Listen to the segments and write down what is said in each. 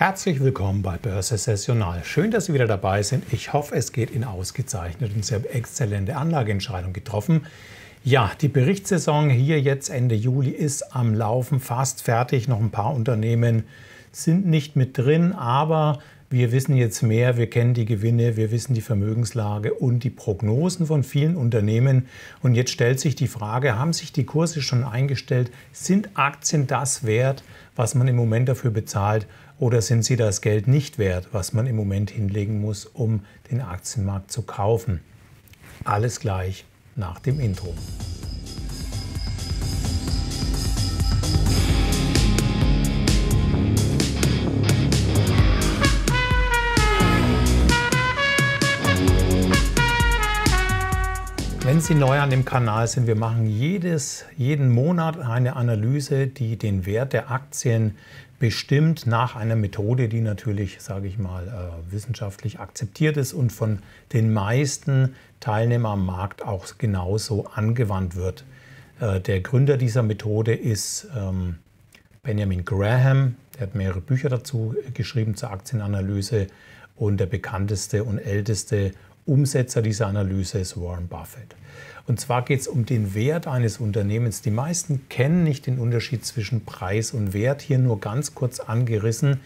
Herzlich willkommen bei Börse Sessional. Schön, dass Sie wieder dabei sind. Ich hoffe, es geht Ihnen ausgezeichnet und Sie haben exzellente Anlageentscheidungen getroffen. Ja, die Berichtssaison hier jetzt Ende Juli ist am Laufen, fast fertig. Noch ein paar Unternehmen sind nicht mit drin, aber wir wissen jetzt mehr, wir kennen die Gewinne, wir wissen die Vermögenslage und die Prognosen von vielen Unternehmen. Und jetzt stellt sich die Frage, haben sich die Kurse schon eingestellt? Sind Aktien das wert, was man im Moment dafür bezahlt? Oder sind sie das Geld nicht wert, was man im Moment hinlegen muss, um den Aktienmarkt zu kaufen? Alles gleich nach dem Intro. Wenn Sie neu an dem Kanal sind, wir machen jedes, jeden Monat eine Analyse, die den Wert der Aktien bestimmt nach einer Methode, die natürlich, sage ich mal, äh, wissenschaftlich akzeptiert ist und von den meisten Teilnehmern am Markt auch genauso angewandt wird. Äh, der Gründer dieser Methode ist ähm, Benjamin Graham. Er hat mehrere Bücher dazu äh, geschrieben zur Aktienanalyse und der bekannteste und älteste Umsetzer dieser Analyse ist Warren Buffett. Und zwar geht es um den Wert eines Unternehmens. Die meisten kennen nicht den Unterschied zwischen Preis und Wert. Hier nur ganz kurz angerissen.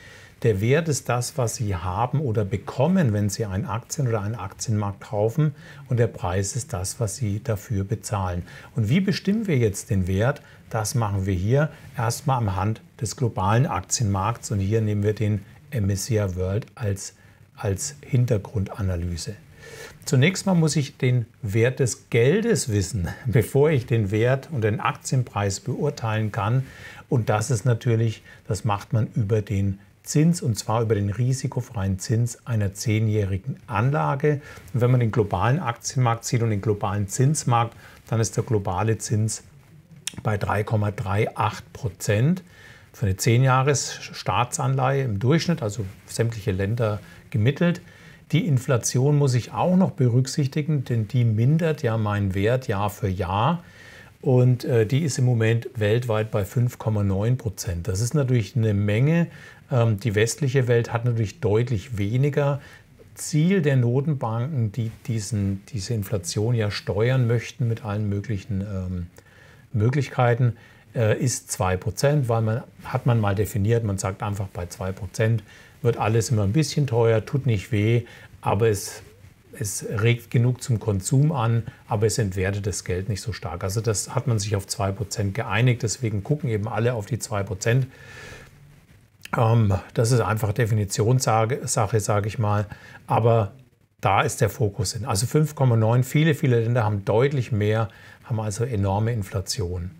Der Wert ist das, was Sie haben oder bekommen, wenn Sie einen Aktien- oder einen Aktienmarkt kaufen. Und der Preis ist das, was Sie dafür bezahlen. Und wie bestimmen wir jetzt den Wert? Das machen wir hier erstmal am Hand des globalen Aktienmarkts. Und hier nehmen wir den MSCI World als Wert als Hintergrundanalyse. Zunächst mal muss ich den Wert des Geldes wissen, bevor ich den Wert und den Aktienpreis beurteilen kann. Und das ist natürlich, das macht man über den Zins und zwar über den risikofreien Zins einer zehnjährigen Anlage. Und wenn man den globalen Aktienmarkt sieht und den globalen Zinsmarkt, dann ist der globale Zins bei 3,38 Prozent für eine 10 Jahres Staatsanleihe im Durchschnitt, also sämtliche Länder gemittelt. Die Inflation muss ich auch noch berücksichtigen, denn die mindert ja meinen Wert Jahr für Jahr. Und äh, die ist im Moment weltweit bei 5,9 Prozent. Das ist natürlich eine Menge. Ähm, die westliche Welt hat natürlich deutlich weniger. Ziel der Notenbanken, die diesen, diese Inflation ja steuern möchten mit allen möglichen ähm, Möglichkeiten, äh, ist 2 Prozent, weil man hat man mal definiert, man sagt einfach bei 2 Prozent wird alles immer ein bisschen teuer, tut nicht weh, aber es, es regt genug zum Konsum an, aber es entwertet das Geld nicht so stark. Also das hat man sich auf 2% geeinigt, deswegen gucken eben alle auf die 2%. Ähm, das ist einfach Definitionssache, sage ich mal, aber da ist der Fokus hin. Also 5,9, viele, viele Länder haben deutlich mehr, haben also enorme Inflation.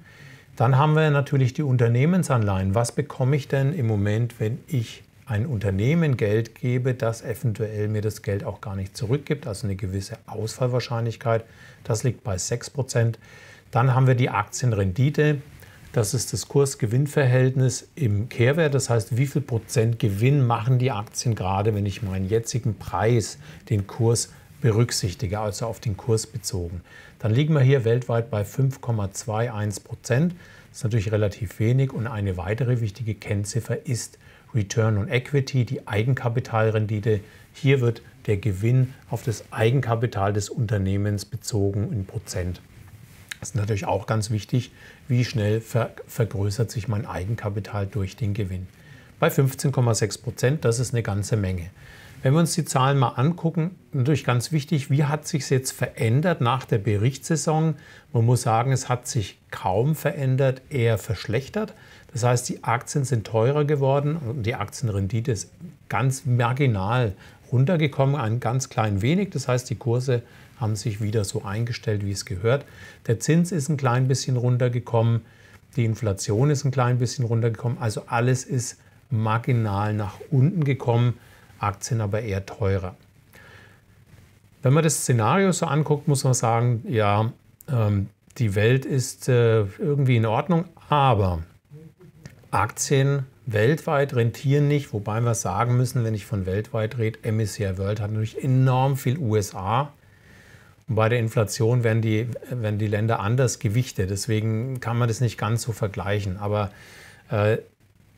Dann haben wir natürlich die Unternehmensanleihen. Was bekomme ich denn im Moment, wenn ich ein Unternehmen Geld gebe, das eventuell mir das Geld auch gar nicht zurückgibt, also eine gewisse Ausfallwahrscheinlichkeit, das liegt bei 6%. Dann haben wir die Aktienrendite, das ist das Kurs-Gewinn-Verhältnis im Kehrwert. Das heißt, wie viel Prozent Gewinn machen die Aktien gerade, wenn ich meinen jetzigen Preis, den Kurs berücksichtige, also auf den Kurs bezogen. Dann liegen wir hier weltweit bei 5,21 Prozent. Das ist natürlich relativ wenig. Und eine weitere wichtige Kennziffer ist Return on Equity, die Eigenkapitalrendite. Hier wird der Gewinn auf das Eigenkapital des Unternehmens bezogen in Prozent. Das ist natürlich auch ganz wichtig, wie schnell ver vergrößert sich mein Eigenkapital durch den Gewinn. Bei 15,6 Prozent, das ist eine ganze Menge. Wenn wir uns die Zahlen mal angucken, natürlich ganz wichtig, wie hat sich es jetzt verändert nach der Berichtssaison? Man muss sagen, es hat sich kaum verändert, eher verschlechtert. Das heißt, die Aktien sind teurer geworden und die Aktienrendite ist ganz marginal runtergekommen, ein ganz klein wenig. Das heißt, die Kurse haben sich wieder so eingestellt, wie es gehört. Der Zins ist ein klein bisschen runtergekommen, die Inflation ist ein klein bisschen runtergekommen. Also alles ist marginal nach unten gekommen, Aktien aber eher teurer. Wenn man das Szenario so anguckt, muss man sagen, ja, ähm, die Welt ist äh, irgendwie in Ordnung, aber Aktien weltweit rentieren nicht, wobei wir sagen müssen, wenn ich von weltweit rede, MSCI World hat natürlich enorm viel USA. Und bei der Inflation werden die, werden die Länder anders gewichtet. Deswegen kann man das nicht ganz so vergleichen. Aber äh,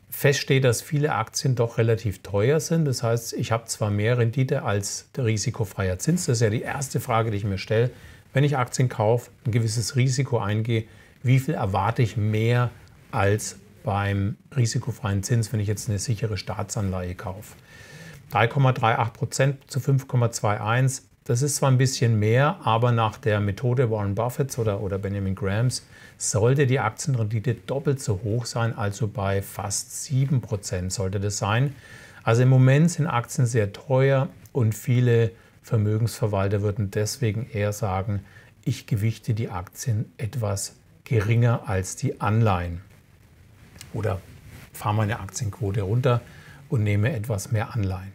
fest steht, dass viele Aktien doch relativ teuer sind. Das heißt, ich habe zwar mehr Rendite als risikofreier Zins. Das ist ja die erste Frage, die ich mir stelle. Wenn ich Aktien kaufe, ein gewisses Risiko eingehe, wie viel erwarte ich mehr als beim risikofreien Zins, wenn ich jetzt eine sichere Staatsanleihe kaufe. 3,38 Prozent zu 5,21. Das ist zwar ein bisschen mehr, aber nach der Methode Warren Buffetts oder, oder Benjamin Grahams sollte die Aktienrendite doppelt so hoch sein, also bei fast 7 Prozent sollte das sein. Also im Moment sind Aktien sehr teuer und viele Vermögensverwalter würden deswegen eher sagen, ich gewichte die Aktien etwas geringer als die Anleihen oder fahre meine Aktienquote runter und nehme etwas mehr Anleihen.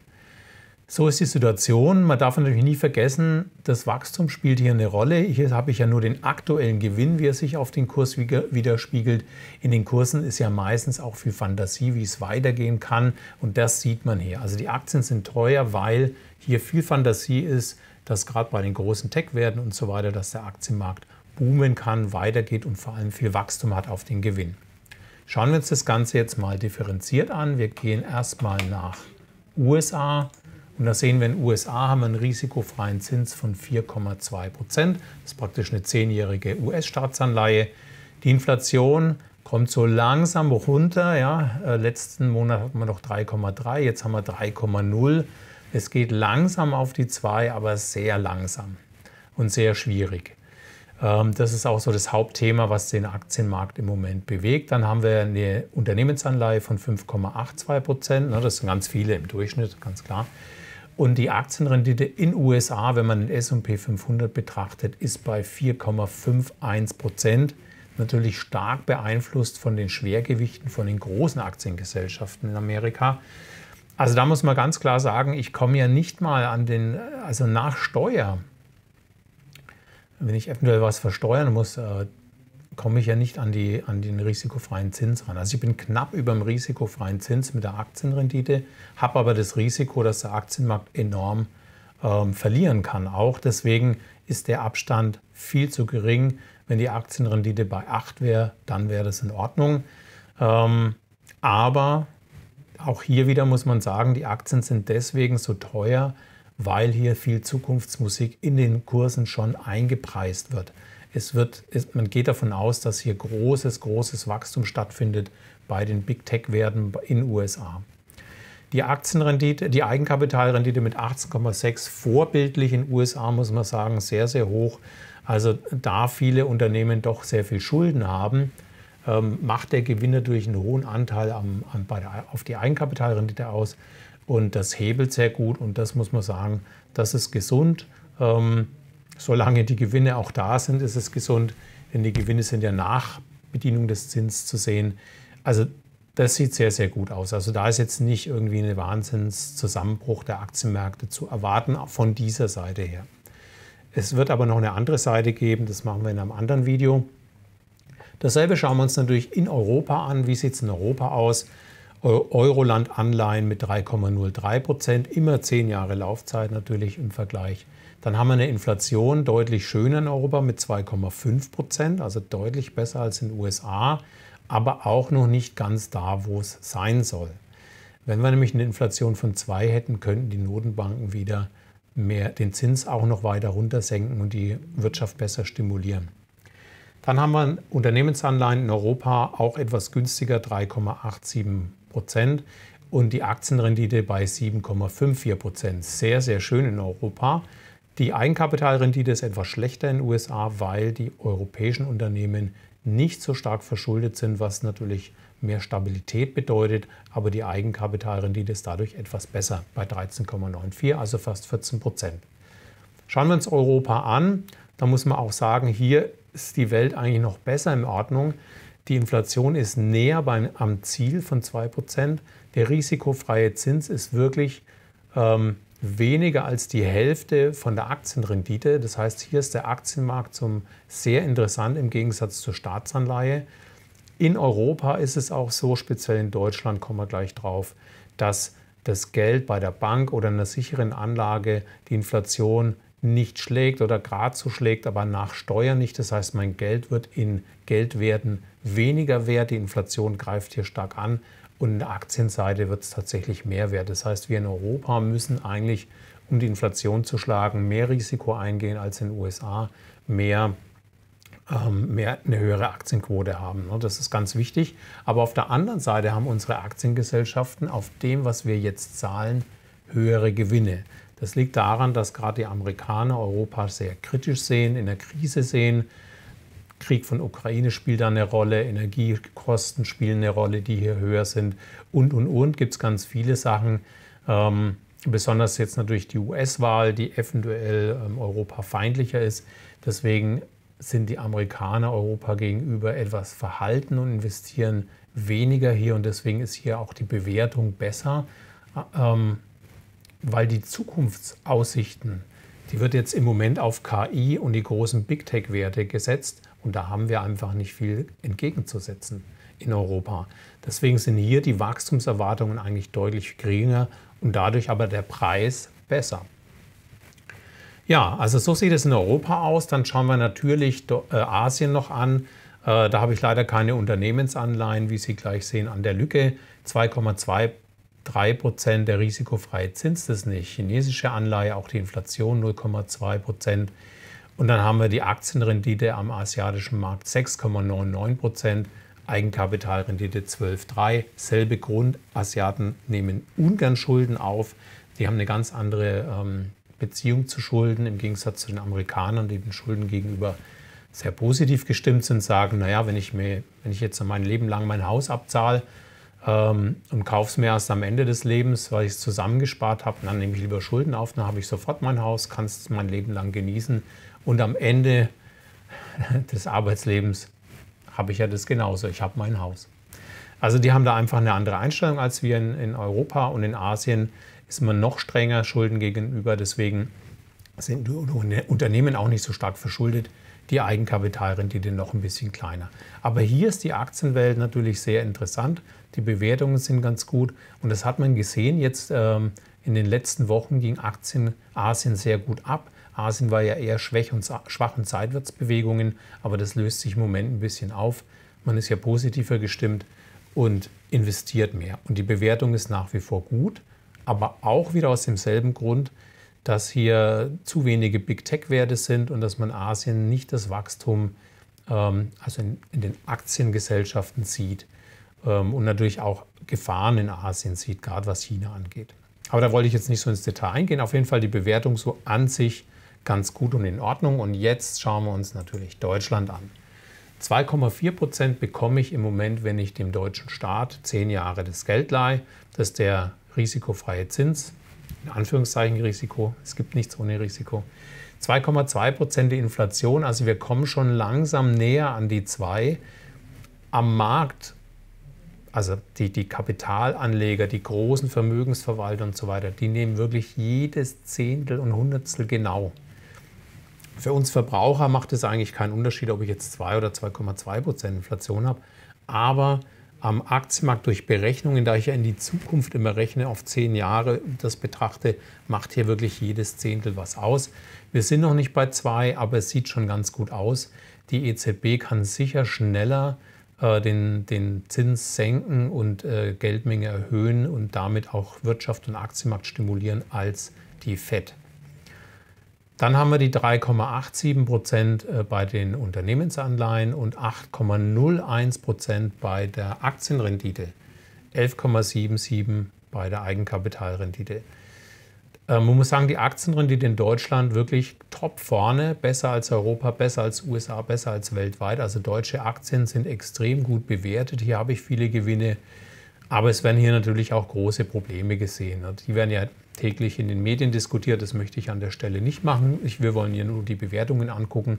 So ist die Situation. Man darf natürlich nie vergessen, das Wachstum spielt hier eine Rolle. Hier habe ich ja nur den aktuellen Gewinn, wie er sich auf den Kurs widerspiegelt. In den Kursen ist ja meistens auch viel Fantasie, wie es weitergehen kann. Und das sieht man hier. Also die Aktien sind teuer, weil hier viel Fantasie ist, dass gerade bei den großen Tech-Werten und so weiter, dass der Aktienmarkt boomen kann, weitergeht und vor allem viel Wachstum hat auf den Gewinn. Schauen wir uns das Ganze jetzt mal differenziert an. Wir gehen erstmal nach USA. Und da sehen wir, in den USA haben wir einen risikofreien Zins von 4,2 Prozent. Das ist praktisch eine zehnjährige US-Staatsanleihe. Die Inflation kommt so langsam runter. Ja. Äh, letzten Monat hatten wir noch 3,3, jetzt haben wir 3,0. Es geht langsam auf die 2, aber sehr langsam und sehr schwierig. Ähm, das ist auch so das Hauptthema, was den Aktienmarkt im Moment bewegt. Dann haben wir eine Unternehmensanleihe von 5,82 Prozent. Ne? Das sind ganz viele im Durchschnitt, ganz klar. Und die Aktienrendite in USA, wenn man den S&P 500 betrachtet, ist bei 4,51 Prozent. Natürlich stark beeinflusst von den Schwergewichten von den großen Aktiengesellschaften in Amerika. Also da muss man ganz klar sagen, ich komme ja nicht mal an den, also nach Steuer wenn ich eventuell was versteuern muss, äh, komme ich ja nicht an, die, an den risikofreien Zins ran. Also ich bin knapp über dem risikofreien Zins mit der Aktienrendite, habe aber das Risiko, dass der Aktienmarkt enorm ähm, verlieren kann. Auch deswegen ist der Abstand viel zu gering. Wenn die Aktienrendite bei 8 wäre, dann wäre das in Ordnung. Ähm, aber auch hier wieder muss man sagen, die Aktien sind deswegen so teuer, weil hier viel Zukunftsmusik in den Kursen schon eingepreist wird. Es wird es, man geht davon aus, dass hier großes, großes Wachstum stattfindet bei den Big Tech-Werten in den USA. Die Aktienrendite, die Eigenkapitalrendite mit 18,6 vorbildlich in den USA, muss man sagen, sehr, sehr hoch. Also da viele Unternehmen doch sehr viel Schulden haben, ähm, macht der Gewinn natürlich einen hohen Anteil am, am, der, auf die Eigenkapitalrendite aus. Und das hebelt sehr gut und das muss man sagen, das ist gesund. Ähm, solange die Gewinne auch da sind, ist es gesund, denn die Gewinne sind ja nach Bedienung des Zins zu sehen. Also das sieht sehr, sehr gut aus. Also da ist jetzt nicht irgendwie ein Wahnsinnszusammenbruch der Aktienmärkte zu erwarten, von dieser Seite her. Es wird aber noch eine andere Seite geben, das machen wir in einem anderen Video. Dasselbe schauen wir uns natürlich in Europa an. Wie sieht es in Europa aus? Euroland-Anleihen mit 3,03 Prozent, immer zehn Jahre Laufzeit natürlich im Vergleich. Dann haben wir eine Inflation deutlich schöner in Europa mit 2,5 Prozent, also deutlich besser als in den USA, aber auch noch nicht ganz da, wo es sein soll. Wenn wir nämlich eine Inflation von 2 hätten, könnten die Notenbanken wieder mehr den Zins auch noch weiter runtersenken und die Wirtschaft besser stimulieren. Dann haben wir Unternehmensanleihen in Europa auch etwas günstiger, 3,87 Prozent und die Aktienrendite bei 7,54 Prozent. Sehr, sehr schön in Europa. Die Eigenkapitalrendite ist etwas schlechter in den USA, weil die europäischen Unternehmen nicht so stark verschuldet sind, was natürlich mehr Stabilität bedeutet, aber die Eigenkapitalrendite ist dadurch etwas besser bei 13,94, also fast 14 Prozent. Schauen wir uns Europa an, da muss man auch sagen, hier ist die Welt eigentlich noch besser in Ordnung. Die Inflation ist näher beim, am Ziel von 2%. Der risikofreie Zins ist wirklich ähm, weniger als die Hälfte von der Aktienrendite. Das heißt, hier ist der Aktienmarkt zum sehr interessant im Gegensatz zur Staatsanleihe. In Europa ist es auch so, speziell in Deutschland kommen wir gleich drauf, dass das Geld bei der Bank oder einer sicheren Anlage die Inflation nicht schlägt oder geradezu schlägt, aber nach Steuern nicht. Das heißt, mein Geld wird in Geldwerten weniger wert. Die Inflation greift hier stark an und in der Aktienseite wird es tatsächlich mehr wert. Das heißt, wir in Europa müssen eigentlich, um die Inflation zu schlagen, mehr Risiko eingehen als in den USA, mehr ähm, mehr eine höhere Aktienquote haben. Ne? Das ist ganz wichtig. Aber auf der anderen Seite haben unsere Aktiengesellschaften auf dem, was wir jetzt zahlen, höhere Gewinne. Das liegt daran, dass gerade die Amerikaner Europa sehr kritisch sehen, in der Krise sehen. Krieg von Ukraine spielt da eine Rolle, Energiekosten spielen eine Rolle, die hier höher sind und, und, und. Gibt es ganz viele Sachen. Ähm, besonders jetzt natürlich die US-Wahl, die eventuell ähm, europafeindlicher ist. Deswegen sind die Amerikaner Europa gegenüber etwas verhalten und investieren weniger hier und deswegen ist hier auch die Bewertung besser. Äh, ähm, weil die Zukunftsaussichten, die wird jetzt im Moment auf KI und die großen Big Tech-Werte gesetzt und da haben wir einfach nicht viel entgegenzusetzen in Europa. Deswegen sind hier die Wachstumserwartungen eigentlich deutlich geringer und dadurch aber der Preis besser. Ja, also so sieht es in Europa aus. Dann schauen wir natürlich äh, Asien noch an. Äh, da habe ich leider keine Unternehmensanleihen, wie Sie gleich sehen, an der Lücke. 2,2 3% der risikofreie Zins das nicht. Chinesische Anleihe, auch die Inflation 0,2%. Und dann haben wir die Aktienrendite am asiatischen Markt 6,99%, Eigenkapitalrendite 12,3%. Selbe Grund, Asiaten nehmen ungern Schulden auf. Die haben eine ganz andere ähm, Beziehung zu Schulden im Gegensatz zu den Amerikanern, die den Schulden gegenüber sehr positiv gestimmt sind, sagen, naja, wenn ich, mir, wenn ich jetzt mein Leben lang mein Haus abzahle, ähm, und kaufe es mir erst am Ende des Lebens, weil ich es zusammengespart habe. Dann nehme ich lieber Schulden auf, dann habe ich sofort mein Haus, kann es mein Leben lang genießen. Und am Ende des Arbeitslebens habe ich ja das genauso. Ich habe mein Haus. Also die haben da einfach eine andere Einstellung als wir in, in Europa und in Asien ist man noch strenger Schulden gegenüber. Deswegen sind ne-, Unternehmen auch nicht so stark verschuldet. Die Eigenkapitalrendite noch ein bisschen kleiner. Aber hier ist die Aktienwelt natürlich sehr interessant. Die Bewertungen sind ganz gut. Und das hat man gesehen. Jetzt ähm, in den letzten Wochen ging Aktien Asien sehr gut ab. Asien war ja eher schwach und, schwach und Seitwärtsbewegungen, aber das löst sich im Moment ein bisschen auf. Man ist ja positiver gestimmt und investiert mehr. Und die Bewertung ist nach wie vor gut, aber auch wieder aus demselben Grund, dass hier zu wenige Big Tech-Werte sind und dass man Asien nicht das Wachstum, ähm, also in, den Aktiengesellschaften sieht ähm, und natürlich auch Gefahren in Asien sieht, gerade was China angeht. Aber da wollte ich jetzt nicht so ins Detail eingehen. Auf jeden Fall die Bewertung so an sich ganz gut und in Ordnung. Und jetzt schauen wir uns natürlich Deutschland an. 2,4 Prozent bekomme ich im Moment, wenn ich dem deutschen Staat zehn Jahre das Geld leihe. Das ist der risikofreie Zins in Anführungszeichen Risiko. Es gibt nichts ohne Risiko. 2,2 Prozent Inflation, also wir kommen schon langsam näher an die 2. Am Markt, also die, die Kapitalanleger, die großen Vermögensverwalter und so weiter, die nehmen wirklich jedes Zehntel und Hundertstel genau. Für uns Verbraucher macht es eigentlich keinen Unterschied, ob ich jetzt 2 oder 2,2 Prozent Inflation habe, aber am Aktienmarkt durch Berechnungen, da ich ja in die Zukunft immer rechne, auf zehn Jahre das betrachte, macht hier wirklich jedes Zehntel was aus. Wir sind noch nicht bei zwei, aber es sieht schon ganz gut aus. Die EZB kann sicher schneller äh, den, den Zins senken und äh, Geldmenge erhöhen und damit auch Wirtschaft und Aktienmarkt stimulieren als die FED. Dann haben wir die 3,87 Prozent äh, bei den Unternehmensanleihen und 8,01 Prozent bei der Aktienrendite, 11,77 bei der Eigenkapitalrendite. Äh, man muss sagen, die Aktienrendite in Deutschland wirklich top vorne, besser als Europa, besser als USA, besser als weltweit. Also deutsche Aktien sind extrem gut bewertet. Hier habe ich viele Gewinne aber es werden hier natürlich auch große Probleme gesehen. Ne? Die werden ja täglich in den Medien diskutiert. Das möchte ich an der Stelle nicht machen. wir wollen hier nur die Bewertungen angucken.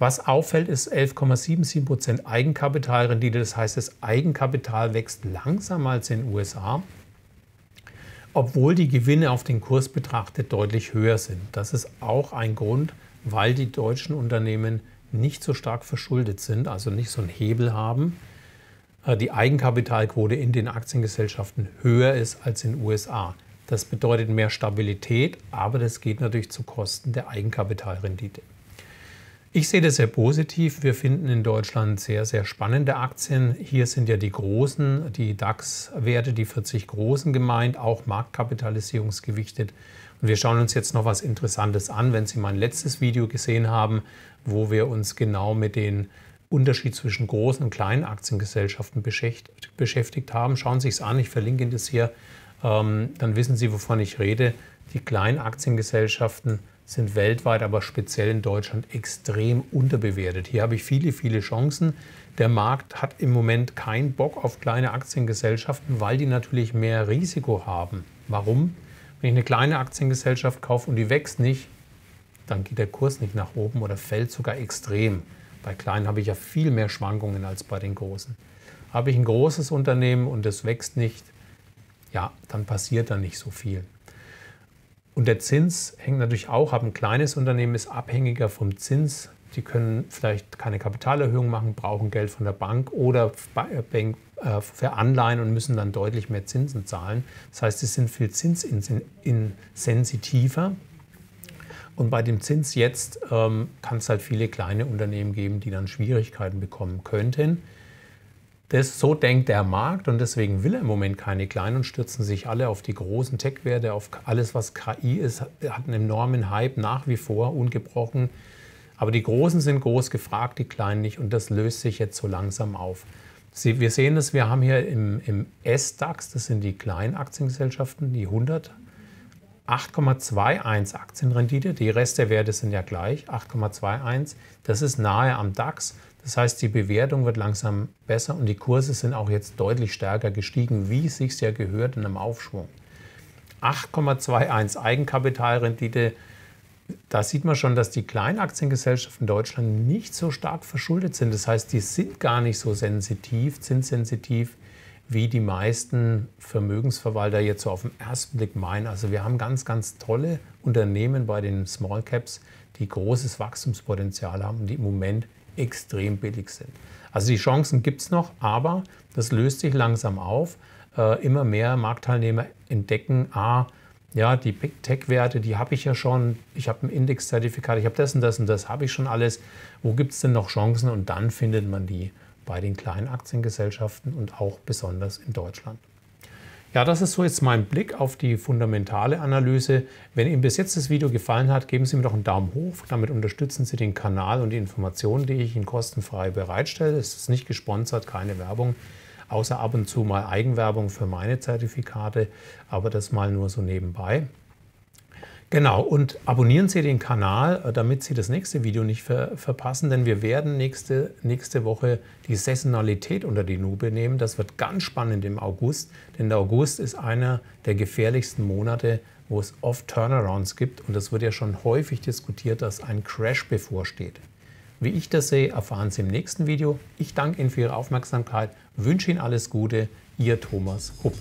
Was auffällt, ist 11,77% Prozent Eigenkapitalrendite. Das heißt, das Eigenkapital wächst langsamer als in den USA, obwohl die Gewinne auf den Kurs betrachtet deutlich höher sind. Das ist auch ein Grund, weil die deutschen Unternehmen nicht so stark verschuldet sind, also nicht so einen Hebel haben. Äh, die Eigenkapitalquote in den Aktiengesellschaften höher ist als in den USA. Das bedeutet mehr Stabilität, aber das geht natürlich zu Kosten der Eigenkapitalrendite. Ich sehe das sehr positiv. Wir finden in Deutschland sehr, sehr spannende Aktien. Hier sind ja die großen, die DAX-Werte, die 40 großen gemeint, auch marktkapitalisierungsgewichtet. Und wir schauen uns jetzt noch was Interessantes an, wenn Sie mein letztes Video gesehen haben, wo wir uns genau mit den Unterschied zwischen großen und kleinen Aktiengesellschaften beschäftigt haben. Schauen Sie es an, ich verlinke Ihnen das hier, ähm, dann wissen Sie, wovon ich rede. Die kleinen Aktiengesellschaften sind weltweit, aber speziell in Deutschland extrem unterbewertet. Hier habe ich viele, viele Chancen. Der Markt hat im Moment keinen Bock auf kleine Aktiengesellschaften, weil die natürlich mehr Risiko haben. Warum? Wenn ich eine kleine Aktiengesellschaft kaufe und die wächst nicht, dann geht der Kurs nicht nach oben oder fällt sogar extrem. Bei kleinen habe ich ja viel mehr Schwankungen als bei den großen. Habe ich ein großes Unternehmen und das wächst nicht, ja, dann passiert da nicht so viel. Und der Zins hängt natürlich auch ab. Ein kleines Unternehmen ist abhängiger vom Zins. Die können vielleicht keine Kapitalerhöhung machen, brauchen Geld von der Bank oder äh, äh, für Anleihen und müssen dann deutlich mehr Zinsen zahlen. Das heißt, sie sind viel zinsinsensitiver. Und bei dem Zins jetzt ähm, kann es halt viele kleine Unternehmen geben, die dann Schwierigkeiten bekommen könnten. Das, so denkt der Markt und deswegen will er im Moment keine kleinen und stürzen sich alle auf die großen Tech-Werte, auf alles, was KI ist, hat einen enormen Hype nach wie vor, ungebrochen. Aber die Großen sind groß gefragt, die Kleinen nicht und das löst sich jetzt so langsam auf. Sie, wir sehen das, wir haben hier im, im S-DAX, das sind die kleinen Aktiengesellschaften, die 100 8,21 Aktienrendite, die Rest der Werte sind ja gleich, 8,21, das ist nahe am DAX. Das heißt, die Bewertung wird langsam besser und die Kurse sind auch jetzt deutlich stärker gestiegen, wie es sich ja gehört in einem Aufschwung. 8,21 Eigenkapitalrendite, da sieht man schon, dass die Kleinaktiengesellschaften in Deutschland nicht so stark verschuldet sind. Das heißt, die sind gar nicht so sensitiv, zinssensitiv wie die meisten Vermögensverwalter jetzt so auf den ersten Blick meinen. Also wir haben ganz, ganz tolle Unternehmen bei den Small Caps, die großes Wachstumspotenzial haben, die im Moment extrem billig sind. Also die Chancen gibt es noch, aber das löst sich langsam auf. Äh, immer mehr Marktteilnehmer entdecken, ah, ja, die Big Tech-Werte, die habe ich ja schon, ich habe ein Indexzertifikat, ich habe das und das und das, habe ich schon alles. Wo gibt es denn noch Chancen? Und dann findet man die bei den kleinen Aktiengesellschaften und auch besonders in Deutschland. Ja, das ist so jetzt mein Blick auf die fundamentale Analyse. Wenn Ihnen bis jetzt das Video gefallen hat, geben Sie mir doch einen Daumen hoch. Damit unterstützen Sie den Kanal und die Informationen, die ich Ihnen kostenfrei bereitstelle. Es ist nicht gesponsert, keine Werbung, außer ab und zu mal Eigenwerbung für meine Zertifikate, aber das mal nur so nebenbei. Genau, und abonnieren Sie den Kanal, äh, damit Sie das nächste Video nicht ver verpassen, denn wir werden nächste, nächste Woche die Saisonalität unter die Nube nehmen. Das wird ganz spannend im August, denn der August ist einer der gefährlichsten Monate, wo es oft Turnarounds gibt und es wird ja schon häufig diskutiert, dass ein Crash bevorsteht. Wie ich das sehe, erfahren Sie im nächsten Video. Ich danke Ihnen für Ihre Aufmerksamkeit, wünsche Ihnen alles Gute, Ihr Thomas Hupp.